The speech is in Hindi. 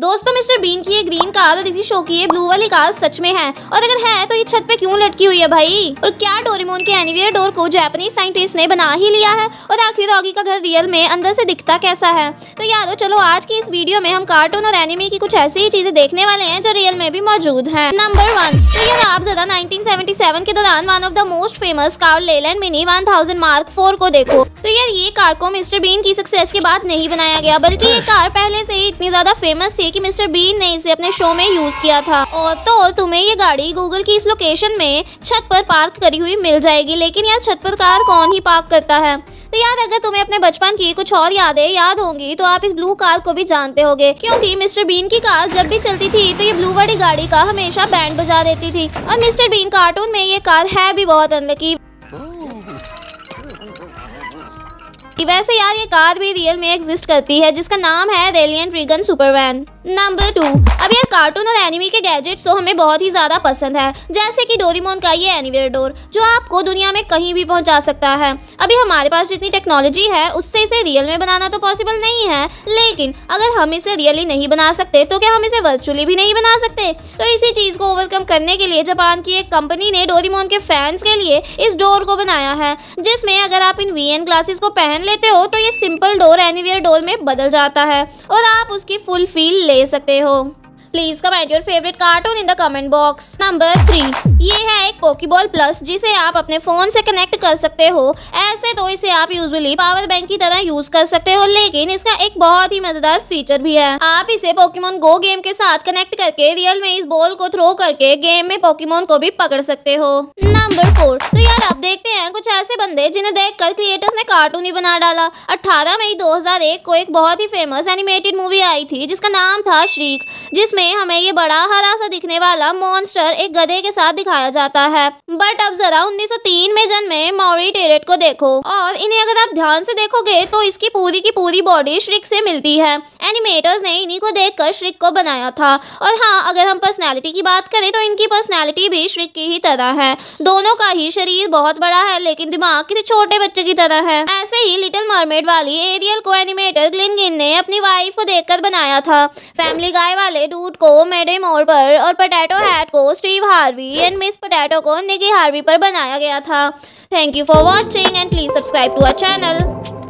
दोस्तों मिस्टर बीन की ये ग्रीन कार और इसी शो की ये ब्लू वाली कार सच में है और अगर है तो ये छत पे क्यों लटकी हुई है भाई और क्या डोरेमोन के एनिवियर डोर को जापानीज साइंटिस्ट ने बना ही लिया है और आखिर डॉगी का घर रियल में अंदर से दिखता कैसा है तो याद हो चलो आज की इस वीडियो में हम कार्टून और एनिमी की कुछ ऐसी ही चीजें देखने वाले हैं जो रियल में भी मौजूद है नंबर वन तो यार आप ज्यादा नाइनटीन के दौरान one of the most famous car Leyland mini one mark four को देखो तो यार ये कार को मिस्टर बीन की सक्सेस के बाद नहीं बनाया गया बल्कि ये कार पहले से ही इतनी ज्यादा फेमस थी थी कि मिस्टर बीन ने इसे अपने शो में यूज किया था और तो तुम्हें ये गाड़ी गूगल की इस लोकेशन में छत पर पार्क करी हुई मिल जाएगी लेकिन यार छत पर कार कौन ही पार्क करता है तो यार अगर तुम्हें अपने बचपन की कुछ और यादें याद होंगी तो आप इस ब्लू कार को भी जानते होंगे क्योंकि मिस्टर बीन की कार जब भी चलती थी तो ये ब्लू वाली गाड़ी का हमेशा बैंड बजा देती थी और मिस्टर बीन कार्टून में ये कार है भी बहुत अनलकी सकती वैसे यार ये कार भी रियल में एग्जिस्ट करती है जिसका नाम है रेलियन फ्रीगन सुपरवैन नंबर टू अब ये कार्टून और एनिमे के गैजेट्स तो हमें बहुत ही ज़्यादा पसंद है जैसे कि डोरीमोन का ये एनीवेयर डोर जो आपको दुनिया में कहीं भी पहुंचा सकता है अभी हमारे पास जितनी टेक्नोलॉजी है उससे इसे रियल में बनाना तो पॉसिबल नहीं है लेकिन अगर हम इसे रियली नहीं बना सकते तो क्या हम इसे वर्चुअली भी नहीं बना सकते तो इसी चीज़ को ओवरकम करने के लिए जापान की एक कंपनी ने डोरीमोन के फैंस के लिए इस डोर को बनाया है जिसमें अगर आप इन वी ग्लासेस को पहन लेते हो तो ये सिंपल डोर एनीवेयर डोर में बदल जाता है और आप उसकी फुल फील ले सकते हो please comment your favourite cartoon in the comment box number three ये है एक पोकीबॉल प्लस जिसे आप अपने फोन से कनेक्ट कर सकते हो ऐसे तो इसे आप यूजुअली पावर बैंक की तरह यूज कर सकते हो लेकिन इसका एक बहुत ही मजेदार फीचर भी है आप इसे पोकीमोन गो गेम के साथ कनेक्ट करके रियल में इस बॉल को थ्रो करके गेम में पोकीमोन को भी पकड़ सकते हो नंबर फोर तो यार अब हैं कुछ ऐसे बंदे जिन्हें देखकर क्रिएटर्स ने कार्टून ही बना डाला 18 मई 2001 को एक बहुत ही फेमस एनिमेटेड मूवी आई थी जिसका नाम था श्रीक जिसमें हमें ये बड़ा हरा सा दिखने वाला मॉन्स्टर एक गधे के साथ दिखाया जाता है बट अब जरा 1903 में जन्मे मॉरी टेरेट को देखो और इन्हें अगर आप ध्यान से देखोगे तो इसकी पूरी की पूरी बॉडी श्रिक से मिलती है एनिमेटर्स ने इन्हीं को कर श्रिक को बनाया था और हाँ अगर हम पर्सनैलिटी की बात करें तो इनकी पर्सनैलिटी भी श्रिक की ही तरह है दोनों का ही शरीर बहुत बड़ा है है लेकिन दिमाग किसी छोटे बच्चे की तरह है ऐसे ही लिटिल मरमेड वाली एरियल को एनिमेटर ग्लिन गिन ने अपनी वाइफ को देखकर बनाया था फैमिली गाय वाले डूट को मेडे मोर पर और पोटैटो हैट को Steve Harvey and miss potato को निकी हार्वी पर बनाया गया था thank you for watching and please subscribe to our channel